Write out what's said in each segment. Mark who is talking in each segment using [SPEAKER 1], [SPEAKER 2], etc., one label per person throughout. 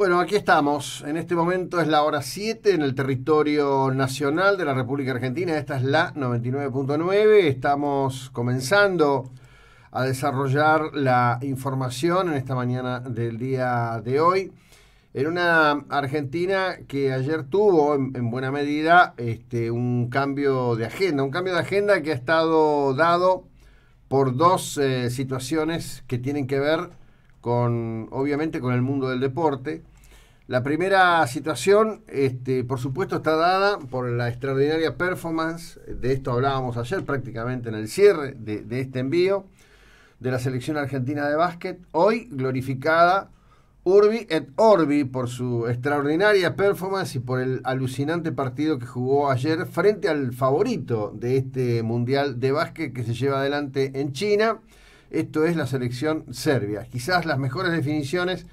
[SPEAKER 1] Bueno, aquí estamos. En este momento es la hora 7 en el territorio nacional de la República Argentina. Esta es la 99.9. Estamos comenzando a desarrollar la información en esta mañana del día de hoy. En una Argentina que ayer tuvo en, buena medida este, un cambio de agenda, un cambio de agenda que ha estado dado por dos eh, situaciones que tienen que ver con, obviamente, con el mundo del deporte la primera situación, este, por supuesto, está dada por la extraordinaria performance, de esto hablábamos ayer prácticamente en el cierre de, de este envío, de la selección argentina de básquet, hoy glorificada Urbi et Orbi por su extraordinaria performance y por el alucinante partido que jugó ayer frente al favorito de este Mundial de Básquet que se lleva adelante en China. Esto es la selección serbia. Quizás las mejores definiciones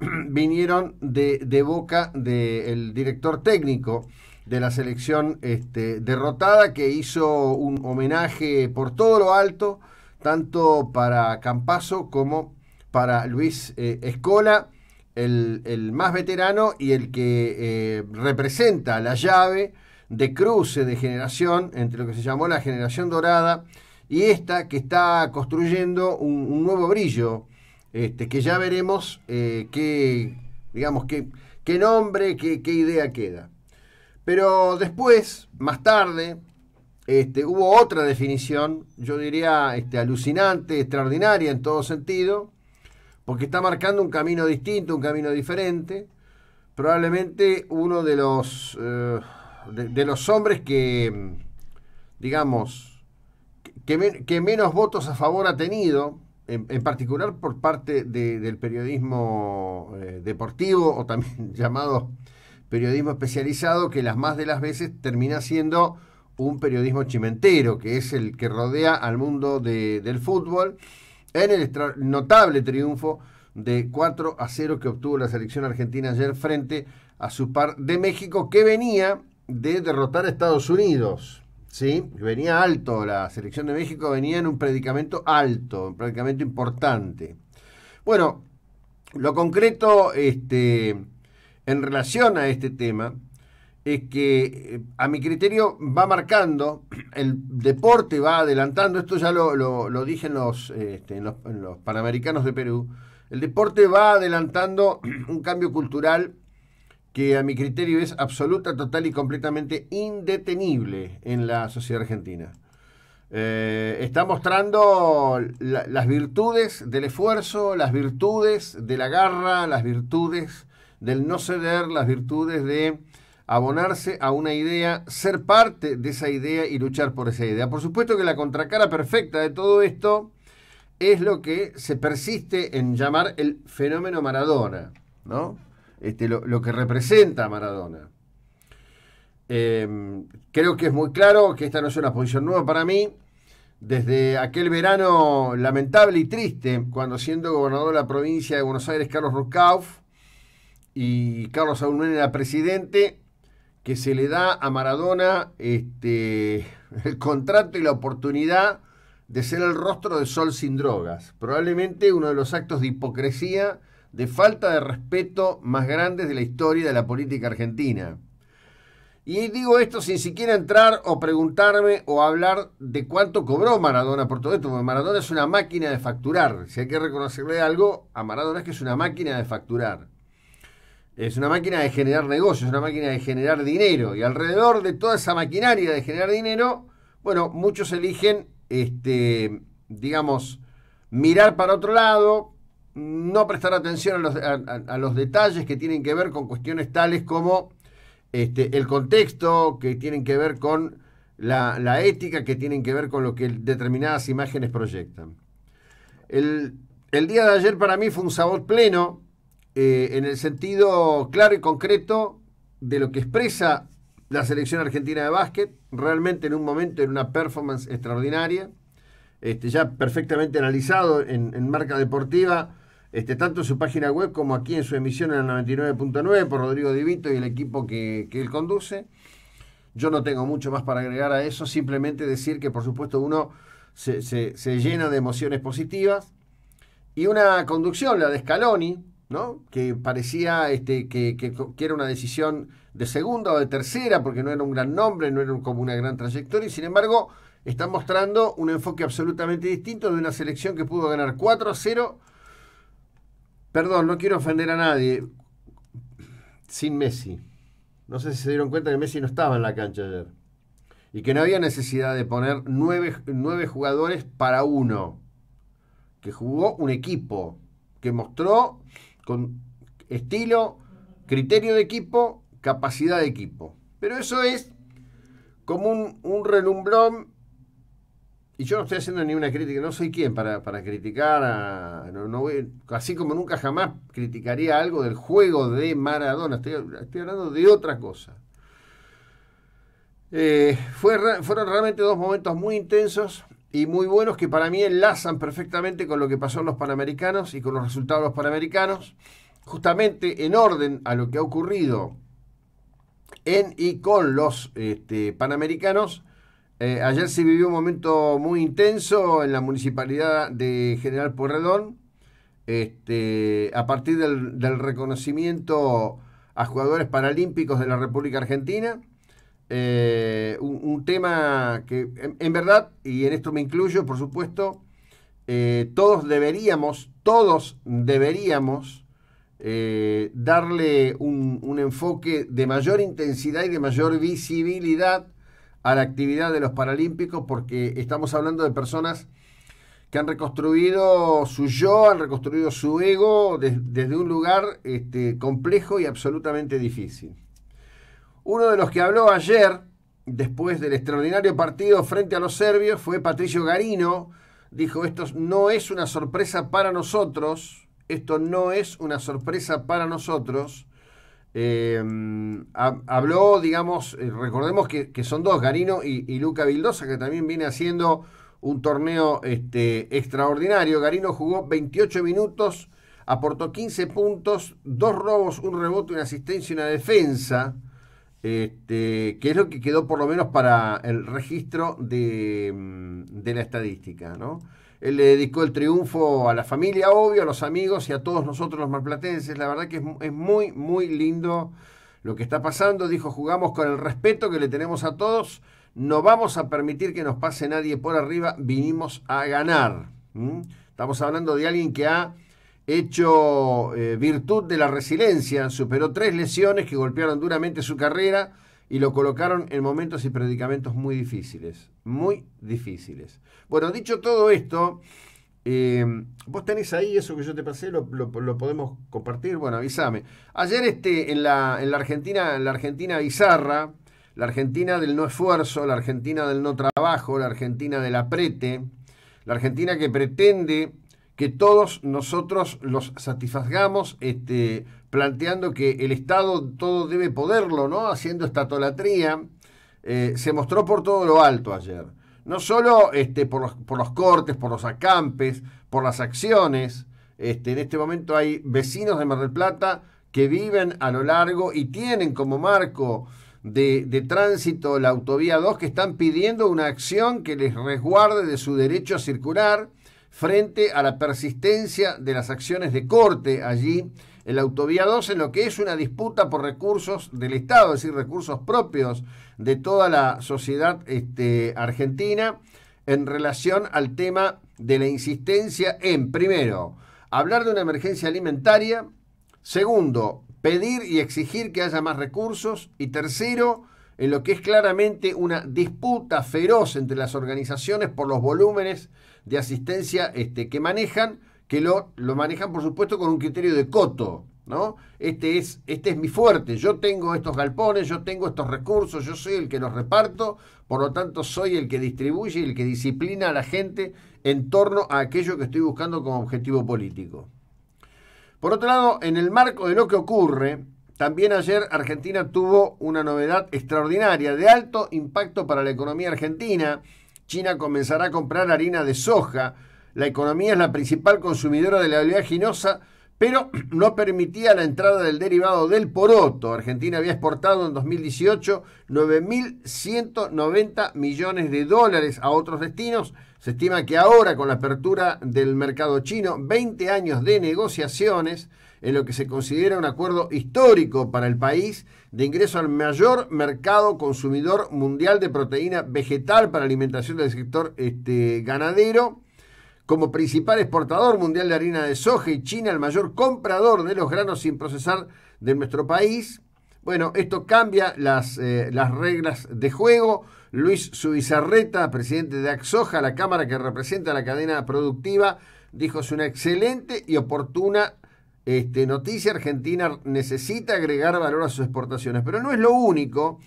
[SPEAKER 1] vinieron de, boca del director técnico de la selección este, derrotada, que hizo un homenaje por todo lo alto, tanto para Campaso como para Luis eh, Escola, el, más veterano y el que eh, representa la llave de cruce de generación entre lo que se llamó la generación dorada y esta que está construyendo un nuevo brillo este, que ya veremos eh, qué, digamos, qué, qué nombre, qué, idea queda. Pero después, más tarde, este, hubo otra definición, yo diría este, alucinante, extraordinaria en todo sentido, porque está marcando un camino distinto, un camino diferente. Probablemente uno de los, eh, de, los hombres que, digamos, que, menos votos a favor ha tenido en, particular por parte del periodismo eh, deportivo o también llamado periodismo especializado, que las más de las veces termina siendo un periodismo chimentero, que es el que rodea al mundo del fútbol, en el notable triunfo de 4 a 0 que obtuvo la selección argentina ayer frente a su par de México, que venía de derrotar a Estados Unidos ¿sí? Venía alto, la selección de México venía en un predicamento alto, un predicamento importante. Bueno, lo concreto este, en relación a este tema es que eh, a mi criterio va marcando, el deporte va adelantando, esto ya lo, dije este, los, en los Panamericanos de Perú, el deporte va adelantando un cambio cultural que a mi criterio es absoluta, total y completamente indetenible en la sociedad argentina. Eh, está mostrando las virtudes del esfuerzo, las virtudes de la garra, las virtudes del no ceder, las virtudes de abonarse a una idea, ser parte de esa idea y luchar por esa idea. Por supuesto que la contracara perfecta de todo esto es lo que se persiste en llamar el fenómeno Maradona, ¿no? Este, lo, que representa a Maradona. Em, creo que es muy claro que esta no es una posición nueva para mí. Desde aquel verano lamentable y triste, cuando siendo gobernador de la provincia de Buenos Aires, Carlos Rucauf y Carlos Saúl era presidente, que se le da a Maradona este, el contrato y la oportunidad de ser el rostro de Sol sin drogas. Probablemente uno de los actos de hipocresía de falta de respeto más grande de la historia de la política argentina. Y digo esto sin siquiera entrar o preguntarme o hablar de cuánto cobró Maradona por todo esto, porque Maradona es una máquina de facturar. Si hay que reconocerle algo, a Maradona es que es una máquina de facturar. Es una máquina de generar negocios, es una máquina de generar dinero. Y alrededor de toda esa maquinaria de generar dinero, bueno, muchos eligen, este, digamos, mirar para otro lado, no prestar atención a los, detalles que tienen que ver con cuestiones tales como este, el contexto, que tienen que ver con la, ética, que tienen que ver con lo que determinadas imágenes proyectan. El, día de ayer para mí fue un sabor pleno, eh, en el sentido claro y concreto de lo que expresa la selección argentina de básquet, realmente en un momento, en una performance extraordinaria, este, ya perfectamente analizado en marca deportiva, este, tanto en su página web como aquí en su emisión en el 99.9 por Rodrigo Divito y el equipo que, él conduce. Yo no tengo mucho más para agregar a eso, simplemente decir que por supuesto uno se, llena de emociones positivas y una conducción, la de Scaloni, ¿no? que parecía este, que, que, era una decisión de segunda o de tercera, porque no era un gran nombre, no era como una gran trayectoria, y sin embargo está mostrando un enfoque absolutamente distinto de una selección que pudo ganar 4 a 0 Perdón, no quiero ofender a nadie. Sin Messi. No sé si se dieron cuenta que Messi no estaba en la cancha ayer. Y que no había necesidad de poner nueve, jugadores para uno. Que jugó un equipo. Que mostró con estilo, criterio de equipo, capacidad de equipo. Pero eso es como un, un relumbrón y yo no estoy haciendo ni una crítica, no soy quien para, criticar, así como nunca jamás criticaría algo del juego de Maradona, estoy, hablando de otra cosa. Eh, fueron realmente dos momentos muy intensos y muy buenos que para mí enlazan perfectamente con lo que pasó en los Panamericanos y con los resultados de los Panamericanos, justamente en orden a lo que ha ocurrido en y con los este, Panamericanos eh, ayer se vivió un momento muy intenso en la municipalidad de General Porredón, este, a partir del, reconocimiento a jugadores paralímpicos de la República Argentina. Eh, un, tema que en, verdad, y en esto me incluyo, por supuesto, eh, todos deberíamos, todos deberíamos darle un enfoque de mayor intensidad y de mayor visibilidad a la actividad de los Paralímpicos porque estamos hablando de personas que han reconstruido su yo, han reconstruido su ego desde un lugar este, complejo y absolutamente difícil. Uno de los que habló ayer, después del extraordinario partido frente a los serbios, fue Patricio Garino. Dijo, esto no es una sorpresa para nosotros, esto no es una sorpresa para nosotros. Em, habló, digamos, eh, recordemos que, son dos, Garino y, Luca Vildosa, que también viene haciendo un torneo este, extraordinario. Garino jugó 28 minutos, aportó 15 puntos, dos robos, un rebote, una asistencia y una defensa, este, que es lo que quedó por lo menos para el registro de, mm, de la estadística, ¿no? Él le dedicó el triunfo a la familia, obvio, a los amigos y a todos nosotros los marplatenses. La verdad que es, muy, muy lindo lo que está pasando. Dijo, jugamos con el respeto que le tenemos a todos. No vamos a permitir que nos pase nadie por arriba. Vinimos a ganar. Estamos hablando de alguien que ha hecho eh, virtud de la resiliencia. Superó tres lesiones que golpearon duramente su carrera y lo colocaron en momentos y predicamentos muy difíciles, muy difíciles. Bueno, dicho todo esto, em, vos tenés ahí eso que yo te pasé, lo, podemos compartir, bueno, avísame. Ayer este, en, la, en la Argentina, la Argentina bizarra, la Argentina del no esfuerzo, la Argentina del no trabajo, la Argentina del aprete, la Argentina que pretende que todos nosotros los satisfagamos, este, planteando que el Estado todo debe poderlo, ¿no? Haciendo estatolatría. Eh, se mostró por todo lo alto ayer. No solo este, por, los, cortes, por los acampes, por las acciones. Este, en este momento hay vecinos de Mar del Plata que viven a lo largo y tienen como marco de, de, tránsito la autovía 2 que están pidiendo una acción que les resguarde de su derecho a circular frente a la persistencia de las acciones de corte allí el Autovía 2 en lo que es una disputa por recursos del Estado, es decir, recursos propios de toda la sociedad este, argentina en relación al tema de la insistencia en, primero, hablar de una emergencia alimentaria, segundo, pedir y exigir que haya más recursos, y tercero, en lo que es claramente una disputa feroz entre las organizaciones por los volúmenes de asistencia este, que manejan, que lo, lo manejan, por supuesto, con un criterio de coto, ¿no? Este es, este es mi fuerte, yo tengo estos galpones, yo tengo estos recursos, yo soy el que los reparto, por lo tanto soy el que distribuye y el que disciplina a la gente en torno a aquello que estoy buscando como objetivo político. Por otro lado, en el marco de lo que ocurre, también ayer Argentina tuvo una novedad extraordinaria, de alto impacto para la economía argentina. China comenzará a comprar harina de soja la economía es la principal consumidora de la oleaginosa, pero no permitía la entrada del derivado del poroto. Argentina había exportado en 2018 9.190 millones de dólares a otros destinos. Se estima que ahora, con la apertura del mercado chino, 20 años de negociaciones, en lo que se considera un acuerdo histórico para el país de ingreso al mayor mercado consumidor mundial de proteína vegetal para alimentación del sector este, ganadero como principal exportador mundial de harina de soja y China el mayor comprador de los granos sin procesar de nuestro país. Bueno, esto cambia las, eh, las reglas de juego. Luis Subizarreta, presidente de Axoja, la cámara que representa la cadena productiva, dijo es una excelente y oportuna este, noticia. Argentina necesita agregar valor a sus exportaciones, pero no es lo único,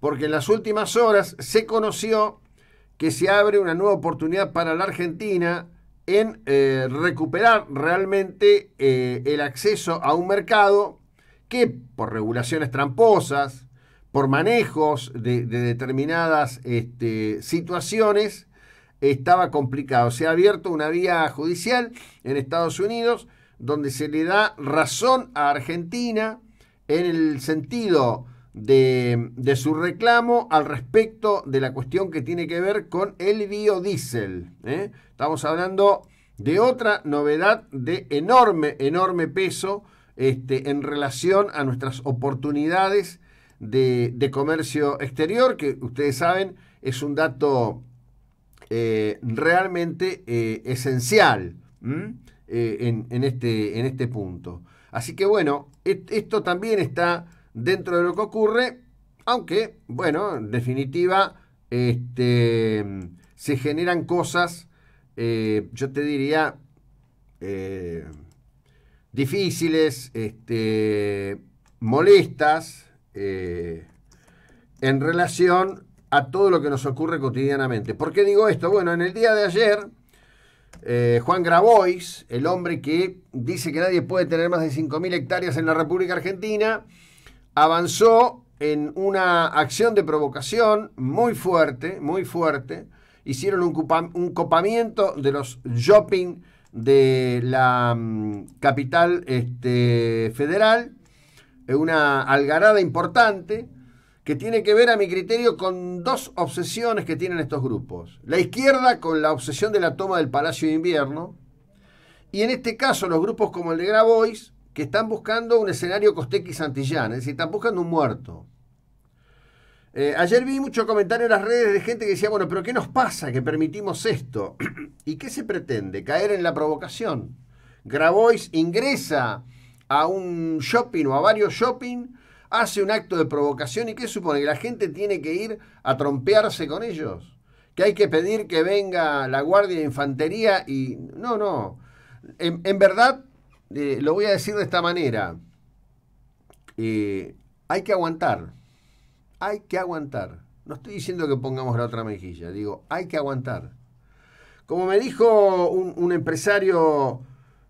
[SPEAKER 1] porque en las últimas horas se conoció que se abre una nueva oportunidad para la Argentina en eh, recuperar realmente eh, el acceso a un mercado que por regulaciones tramposas, por manejos de, determinadas este, situaciones, estaba complicado. Se ha abierto una vía judicial en Estados Unidos donde se le da razón a Argentina en el sentido de, su reclamo al respecto de la cuestión que tiene que ver con el biodiesel. ¿eh? Estamos hablando de otra novedad de enorme, enorme peso este, en relación a nuestras oportunidades de, comercio exterior, que ustedes saben es un dato eh, realmente eh, esencial en, este, en este punto. Así que bueno, esto también está dentro de lo que ocurre, aunque, bueno, en definitiva, este, se generan cosas, eh, yo te diría, eh, difíciles, este, molestas, eh, en relación a todo lo que nos ocurre cotidianamente. ¿Por qué digo esto? Bueno, en el día de ayer, Juan Grabois, el hombre que dice que nadie puede tener más de 5.000 hectáreas en la República Argentina, avanzó en una acción de provocación muy fuerte, muy fuerte. Hicieron un, copamiento de los shopping de la mm, capital este, federal, una algarada importante que tiene que ver a mi criterio con dos obsesiones que tienen estos grupos. La izquierda con la obsesión de la toma del Palacio de Invierno, y en este caso los grupos como el de Grabois, que están buscando un escenario y Santillán, es decir, están buscando un muerto. Eh, ayer vi mucho comentario en las redes de gente que decía, bueno, pero ¿qué nos pasa que permitimos esto? ¿Y qué se pretende? Caer en la provocación. Grabois ingresa a un shopping o a varios shopping, hace un acto de provocación y ¿qué supone? Que la gente tiene que ir a trompearse con ellos. Que hay que pedir que venga la Guardia de Infantería y... No, no. en verdad eh, lo voy a decir de esta manera. Eh, hay que aguantar. Hay que aguantar. No estoy diciendo que pongamos la otra mejilla, digo, hay que aguantar. Como me dijo un, empresario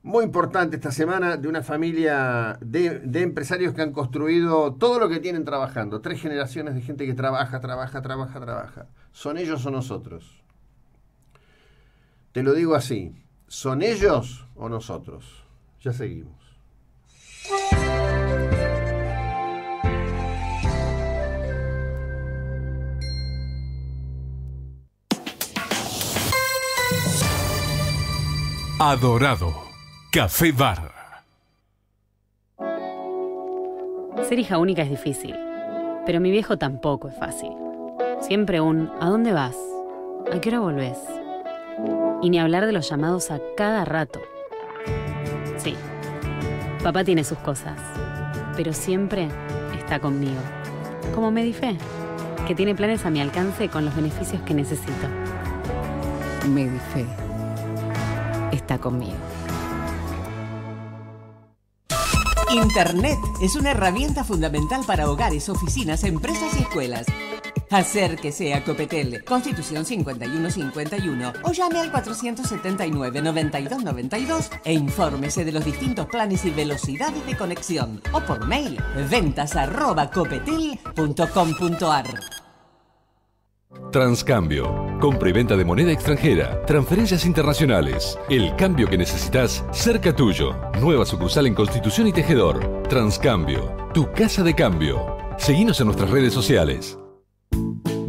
[SPEAKER 1] muy importante esta semana, de una familia de, empresarios que han construido todo lo que tienen trabajando, tres generaciones de gente que trabaja, trabaja, trabaja, trabaja. ¿Son ellos o nosotros? Te lo digo así, ¿son ellos o nosotros? Ya seguimos. Adorado, Café Bar. Ser hija única es difícil, pero mi viejo tampoco es fácil. Siempre un ¿a dónde vas? ¿A qué hora volvés? Y ni hablar de los llamados a cada rato Sí, papá tiene sus cosas, pero siempre está conmigo. Como Medife, que tiene planes a mi alcance con los beneficios que necesito. Medife está conmigo. Internet es una herramienta fundamental para hogares, oficinas, empresas y escuelas que sea Copetel, Constitución 5151 o llame al 479-9292 e infórmese de los distintos planes y velocidades de conexión o por mail ventas arroba copetel.com.ar. Transcambio. Compra y venta de moneda extranjera. Transferencias internacionales. El cambio que necesitas cerca tuyo. Nueva sucursal en Constitución y Tejedor. Transcambio. Tu casa de cambio. Seguimos en nuestras redes sociales.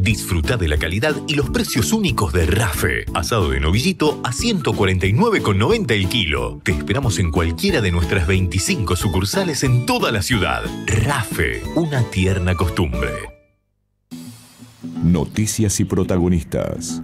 [SPEAKER 1] Disfruta de la calidad y los precios únicos de Rafe. Asado de novillito a 149,90 el kilo. Te esperamos en cualquiera de nuestras 25 sucursales en toda la ciudad. Rafe, una tierna costumbre. Noticias y protagonistas.